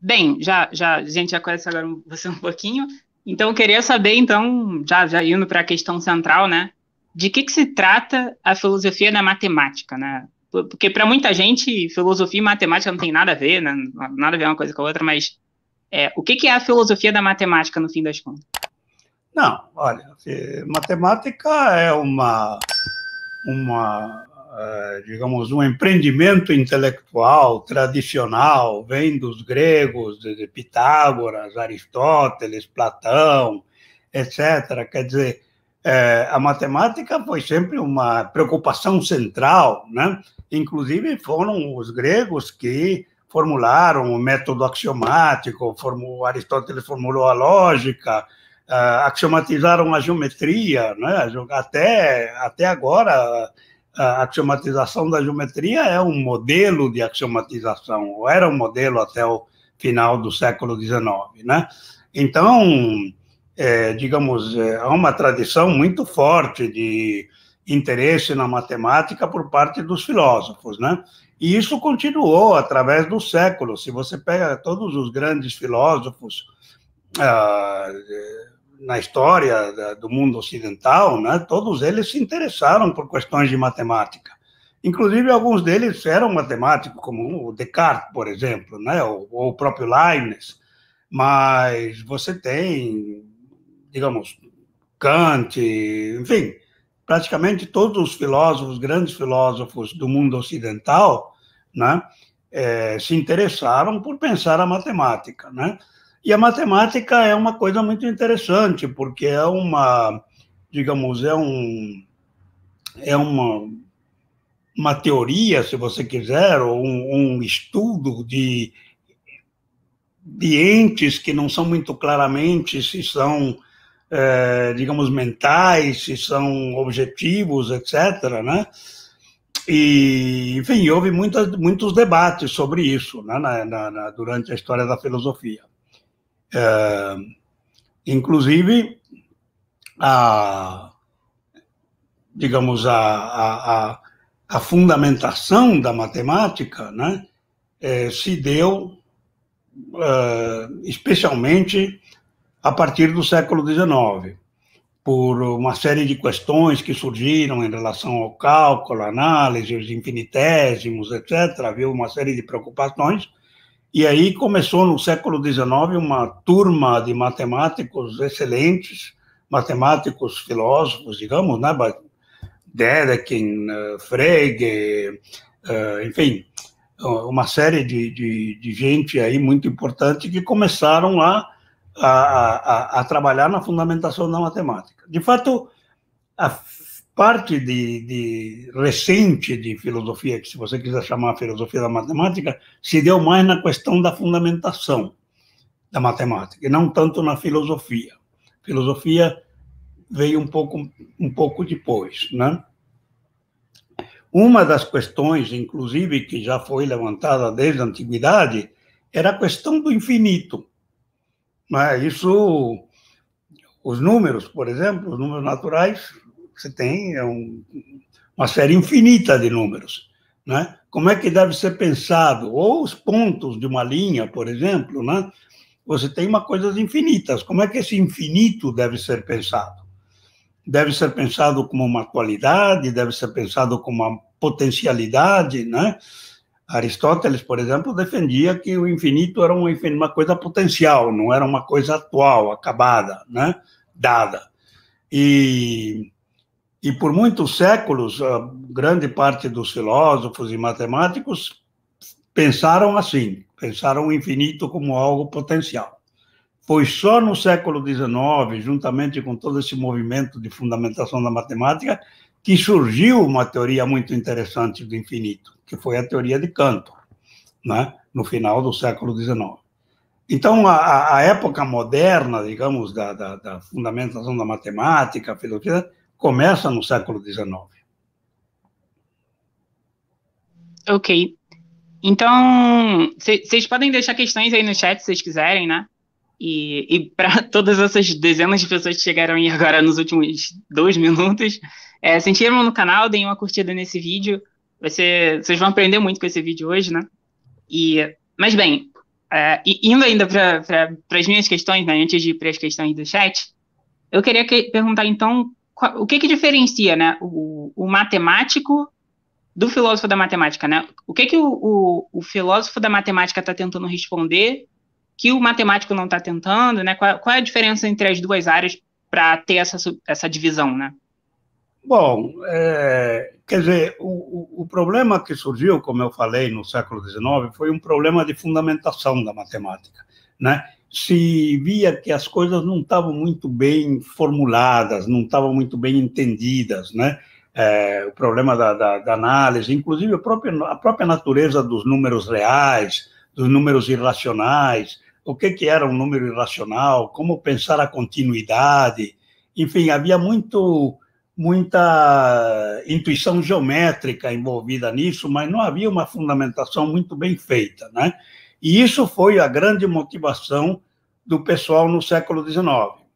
Bem, já, já, a gente já conhece agora você um pouquinho, então eu queria saber, então, já, já indo para a questão central, né, de que, que se trata a filosofia da matemática, né? Porque para muita gente, filosofia e matemática não tem nada a ver, né? Nada a ver uma coisa com a outra, mas é, o que, que é a filosofia da matemática, no fim das contas? Não, olha, eh, matemática é uma, uma eh, digamos, um empreendimento intelectual tradicional, vem dos gregos, de Pitágoras, Aristóteles, Platão, etc. Quer dizer, eh, a matemática foi sempre uma preocupação central, né? Inclusive foram os gregos que formularam o método axiomático, formou, Aristóteles formulou a lógica, eh, axiomatizaram a geometria, né? Até até agora a axiomatização da geometria é um modelo de axiomatização, ou era um modelo até o final do século XIX, né? Então, é, digamos, é, há uma tradição muito forte de interesse na matemática por parte dos filósofos, né? E isso continuou através do século. Se você pega todos os grandes filósofos, ah, na história da, do mundo ocidental, né, todos eles se interessaram por questões de matemática. Inclusive, alguns deles eram matemáticos, como o Descartes, por exemplo, né, ou, ou o próprio Leibniz. Mas você tem, digamos, Kant, enfim, praticamente todos os filósofos, grandes filósofos do mundo ocidental, né, é, se interessaram por pensar a matemática, né? E a matemática é uma coisa muito interessante, porque é uma, digamos, é um é uma uma teoria, se você quiser, ou um, um estudo de de entes que não são muito claramente se são, é, digamos, mentais, se são objetivos, etc., né? E, enfim, houve muitos debates sobre isso né, na, na, durante a história da filosofia. Eh, inclusive, a, digamos, a, a, a, fundamentação da matemática né, eh, se deu eh, especialmente a partir do século XIX, por uma série de questões que surgiram em relação ao cálculo, análise, os infinitésimos, etc. Havia uma série de preocupações e aí começou no século XIX uma turma de matemáticos excelentes, matemáticos filósofos, digamos, né? Dedekind, eh, Frege, eh, enfim, uma série de, de, de, gente aí muito importante que começaram lá a, a, a trabalhar na fundamentação da matemática. De fato, a parte de, de, recente de filosofia, que se você quiser chamar filosofia da matemática, se deu mais na questão da fundamentação da matemática, e não tanto na filosofia. Filosofia veio um pouco, um pouco depois, né? Uma das questões, inclusive, que já foi levantada desde a antiguidade, era a questão do infinito. Mas é? isso, os números, por exemplo, os números naturais, você tem é um, uma série infinita de números. Né? Como é que deve ser pensado? Ou os pontos de uma linha, por exemplo, né? você tem uma coisas infinitas. Como é que esse infinito deve ser pensado? Deve ser pensado como uma qualidade, deve ser pensado como uma potencialidade, né? Aristóteles, por exemplo, defendia que o infinito era uma, uma, coisa potencial, não era uma coisa atual, acabada, né? dada. E e por muitos séculos, grande parte dos filósofos e matemáticos pensaram assim, pensaram o infinito como algo potencial. Foi só no século XIX, juntamente com todo esse movimento de fundamentação da matemática, que surgiu uma teoria muito interessante do infinito, que foi a teoria de Cantor, né? no final do século XIX. Então, a, a época moderna, digamos, da, da, da fundamentação da matemática, filosofia, começa no século XIX. Ok. Então, vocês podem deixar questões aí no chat se vocês quiserem, né? E, e para todas essas dezenas de pessoas que chegaram aí agora nos últimos dois minutos, é, se inscrevam no canal, deem uma curtida nesse vídeo. Vai ser, vocês vão aprender muito com esse vídeo hoje, né? E, mas bem, é, indo ainda para pra as minhas questões, né? Antes de ir para as questões do chat, eu queria que, perguntar então o que que diferencia, né, o, o matemático do filósofo da matemática, né? O que que o, o, o filósofo da matemática está tentando responder que o matemático não está tentando, né? Qual, qual, é a diferença entre as duas áreas para ter essa, essa divisão, né? Bom, é, quer dizer, o, o, problema que surgiu, como eu falei, no século XIX, foi um problema de fundamentação da matemática, né? se via que as coisas não estavam muito bem formuladas, não estavam muito bem entendidas, né? É, o problema da, da, da, análise, inclusive a própria, a própria natureza dos números reais, dos números irracionais, o que, que era um número irracional, como pensar a continuidade, enfim, havia muito muita intuição geométrica envolvida nisso, mas não havia uma fundamentação muito bem feita, né? E isso foi a grande motivação do pessoal no século XIX.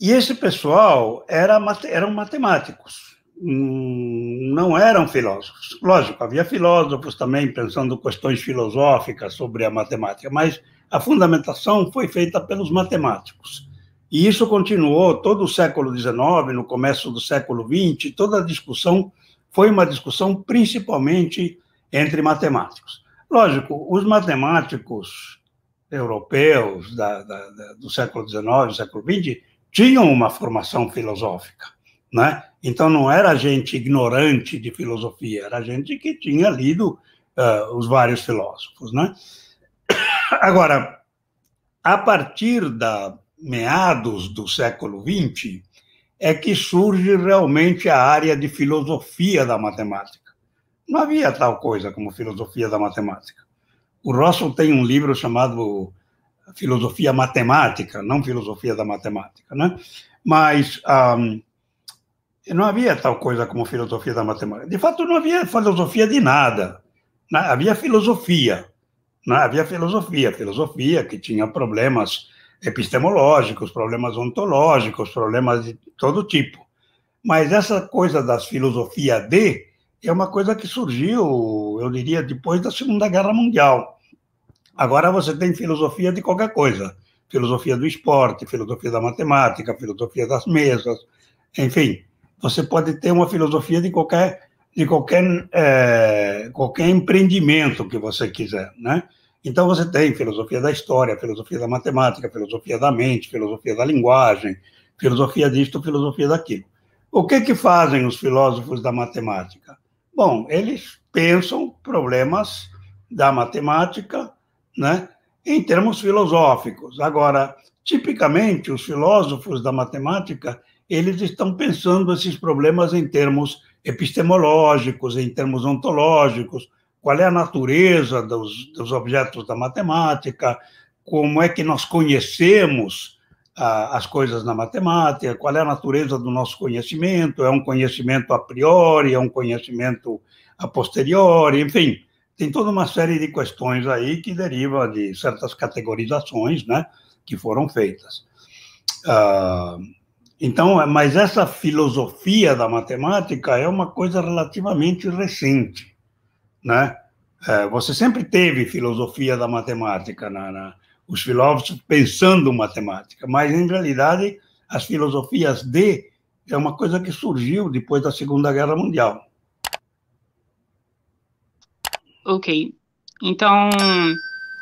E esse pessoal era, eram matemáticos, hum, não eram filósofos. Lógico, havia filósofos também pensando questões filosóficas sobre a matemática, mas a fundamentação foi feita pelos matemáticos. E isso continuou todo o século XIX, no começo do século XX, toda a discussão foi uma discussão principalmente entre matemáticos. Lógico, os matemáticos europeus da, da, da, do século XIX, século XX, tinham uma formação filosófica, né? Então não era gente ignorante de filosofia, era gente que tinha lido uh, os vários filósofos, né? Agora, a partir da meados do século XX é que surge realmente a área de filosofia da matemática. Não havia tal coisa como filosofia da matemática. O Russell tem um livro chamado Filosofia Matemática, não Filosofia da Matemática, né? Mas um, não havia tal coisa como filosofia da matemática. De fato, não havia filosofia de nada. Né? Havia filosofia. Né? Havia filosofia. Filosofia que tinha problemas epistemológicos, problemas ontológicos, problemas de todo tipo. Mas essa coisa das filosofias de é uma coisa que surgiu, eu diria, depois da Segunda Guerra Mundial. Agora você tem filosofia de qualquer coisa: filosofia do esporte, filosofia da matemática, filosofia das mesas, enfim. Você pode ter uma filosofia de qualquer de qualquer, é, qualquer empreendimento que você quiser, né? Então você tem filosofia da história, filosofia da matemática, filosofia da mente, filosofia da linguagem, filosofia disto, filosofia daquilo. O que que fazem os filósofos da matemática? Bom, eles pensam problemas da matemática, né, em termos filosóficos. Agora, tipicamente, os filósofos da matemática, eles estão pensando esses problemas em termos epistemológicos, em termos ontológicos, qual é a natureza dos, dos objetos da matemática, como é que nós conhecemos a, as coisas na matemática, qual é a natureza do nosso conhecimento, é um conhecimento a priori, é um conhecimento a posteriori, enfim, tem toda uma série de questões aí que deriva de certas categorizações, né, que foram feitas. Ah, então, é, mas essa filosofia da matemática é uma coisa relativamente recente, né? É, você sempre teve filosofia da matemática na, na, os filósofos pensando matemática, mas em realidade as filosofias de é uma coisa que surgiu depois da Segunda Guerra Mundial. Ok. Então,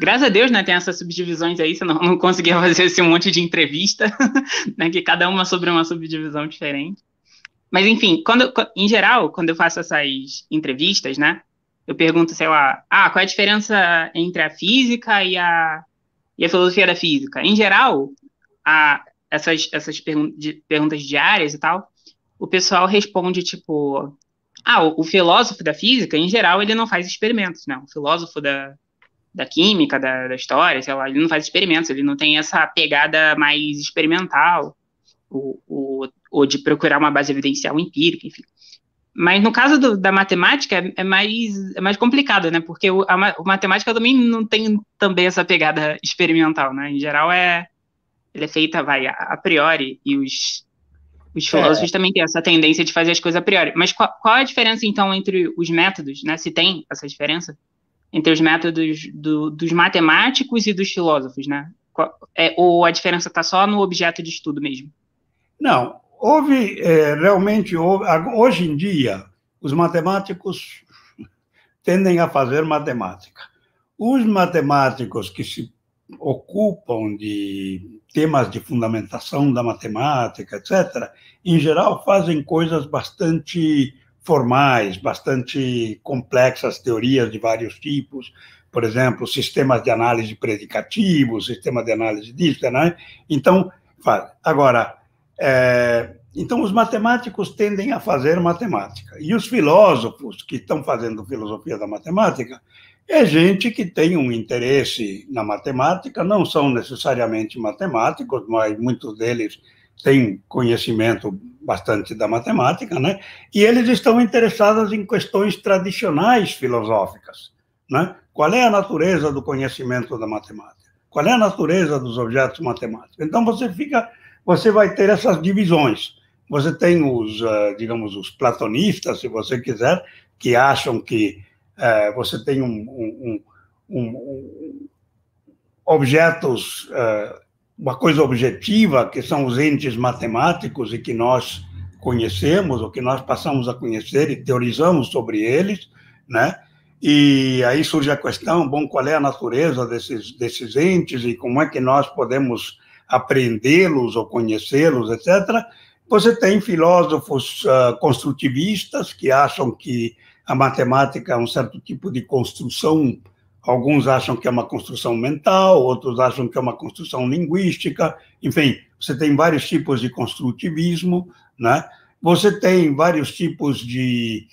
graças a Deus, né, tem essas subdivisões aí, senão não conseguia fazer esse monte de entrevista, né, que cada uma é sobre uma subdivisão diferente. Mas, enfim, quando, em geral, quando eu faço essas entrevistas, né, eu pergunto, sei lá, ah, qual é a diferença entre a física e a e a filosofia da física. Em geral, a, essas, essas pergun de, perguntas diárias e tal, o pessoal responde tipo: ah, o, o, filósofo da física, em geral, ele não faz experimentos, né? O filósofo da, da química, da, da história, sei lá, ele não faz experimentos, ele não tem essa pegada mais experimental, ou, ou, ou de procurar uma base evidencial empírica, enfim. Mas no caso do, da matemática é, é mais, é mais complicado, né? Porque o, a, a matemática também não tem também essa pegada experimental, né? Em geral é ele é feita vai a, a priori e os os filósofos é. também têm essa tendência de fazer as coisas a priori. Mas qual, qual, é a diferença, então, entre os métodos, né? Se tem essa diferença entre os métodos do, dos matemáticos e dos filósofos, né? Qual, é, ou a diferença está só no objeto de estudo mesmo? Não, houve é, realmente houve, hoje em dia os matemáticos tendem a fazer matemática. Os matemáticos que se ocupam de temas de fundamentação da matemática, etc., em geral fazem coisas bastante formais, bastante complexas, teorias de vários tipos, por exemplo, sistemas de análise predicativos, sistema de análise disso, né? Então, faz. Agora, é, então, os matemáticos tendem a fazer matemática. E os filósofos que estão fazendo filosofia da matemática é gente que tem um interesse na matemática, não são necessariamente matemáticos, mas muitos deles têm conhecimento bastante da matemática, né? E eles estão interessados em questões tradicionais filosóficas, né? Qual é a natureza do conhecimento da matemática? Qual é a natureza dos objetos matemáticos? Então você fica você vai ter essas divisões. Você tem os, eh, digamos, os platonistas, se você quiser, que acham que eh, você tem um, um, um, um objetos, eh, uma coisa objetiva, que são os entes matemáticos e que nós conhecemos, ou que nós passamos a conhecer e teorizamos sobre eles, né? E aí surge a questão, bom, qual é a natureza desses, desses entes e como é que nós podemos aprendê-los ou conhecê-los, etc., você tem filósofos uh, construtivistas que acham que a matemática é um certo tipo de construção. Alguns acham que é uma construção mental, outros acham que é uma construção linguística. Enfim, você tem vários tipos de construtivismo, né? Você tem vários tipos de,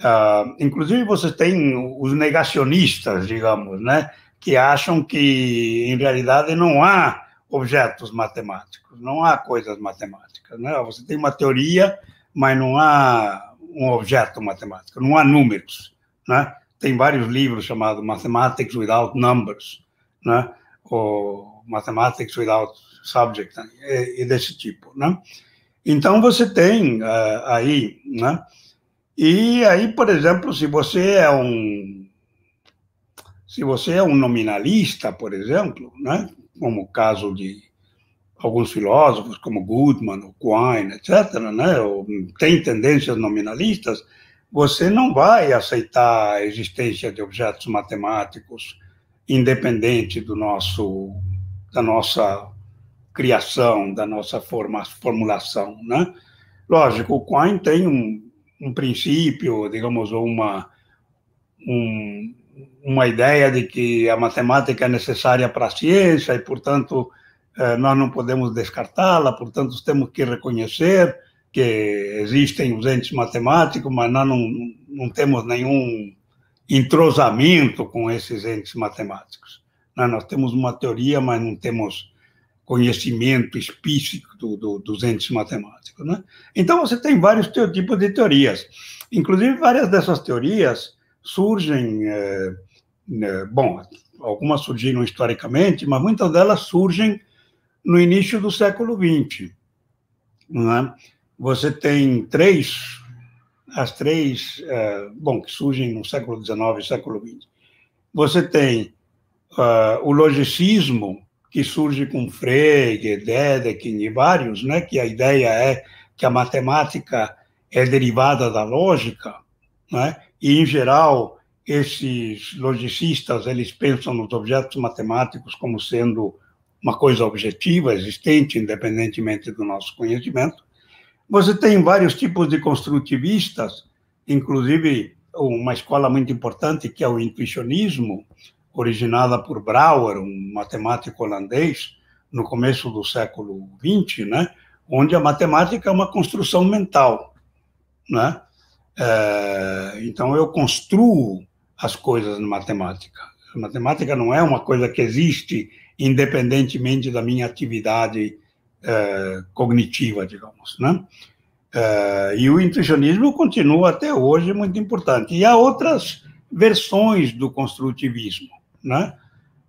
uh, inclusive você tem os negacionistas, digamos, né? Que acham que em realidade não há objetos matemáticos, não há coisas matemáticas. Né? Você tem uma teoria, mas não há um objeto matemático, não há números. Né? Tem vários livros chamados Mathematics Without Numbers, né? ou Mathematics Without Subject, né? e, e desse tipo. Né? Então, você tem uh, aí. Né? E aí, por exemplo, se você é um se você é um nominalista, por exemplo, né, como o caso de alguns filósofos, como Goodman, Quine, etc., né, ou tem tendências nominalistas, você não vai aceitar a existência de objetos matemáticos independente do nosso, da nossa criação, da nossa forma, formulação. Né? Lógico, o Quine tem um, um princípio, digamos, uma, um, uma ideia de que a matemática é necessária para a ciência e, portanto, eh, nós não podemos descartá-la, portanto, temos que reconhecer que existem os entes matemáticos, mas nós não, não temos nenhum entrosamento com esses entes matemáticos. Nós temos uma teoria, mas não temos conhecimento explícito do, do, dos entes matemáticos. Né? Então, você tem vários tipos de teorias. Inclusive, várias dessas teorias surgem, é, né, bom, algumas surgiram historicamente, mas muitas delas surgem no início do século XX. É? Você tem três, as três, é, bom, que surgem no século XIX e século XX. Você tem uh, o logicismo, que surge com Frege, Dedekind e vários, né, que a ideia é que a matemática é derivada da lógica, né? e, em geral, esses logicistas eles pensam nos objetos matemáticos como sendo uma coisa objetiva, existente, independentemente do nosso conhecimento. Você tem vários tipos de construtivistas, inclusive uma escola muito importante que é o intuicionismo, originada por Brouwer, um matemático holandês, no começo do século XX, né? onde a matemática é uma construção mental. Né? É então eu construo as coisas na matemática. A matemática não é uma coisa que existe independentemente da minha atividade eh, cognitiva, digamos, né? Eh, e o intuicionismo continua até hoje muito importante. E há outras versões do construtivismo, né?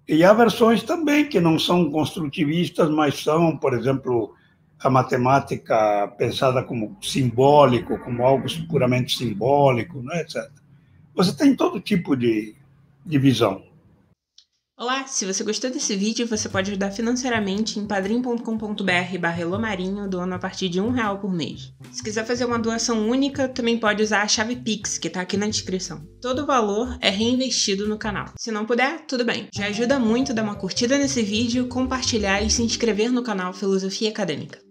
E há versões também que não são construtivistas, mas são, por exemplo, a matemática pensada como simbólico, como algo puramente simbólico, né, etc. Você tem todo tipo de, de visão. Olá, se você gostou desse vídeo, você pode ajudar financeiramente em padrim.com.br barra Elomarinho, doando a partir de um real por mês. Se quiser fazer uma doação única, também pode usar a chave Pix, que está aqui na descrição. Todo o valor é reinvestido no canal. Se não puder, tudo bem. Já ajuda muito dar uma curtida nesse vídeo, compartilhar e se inscrever no canal Filosofia Acadêmica.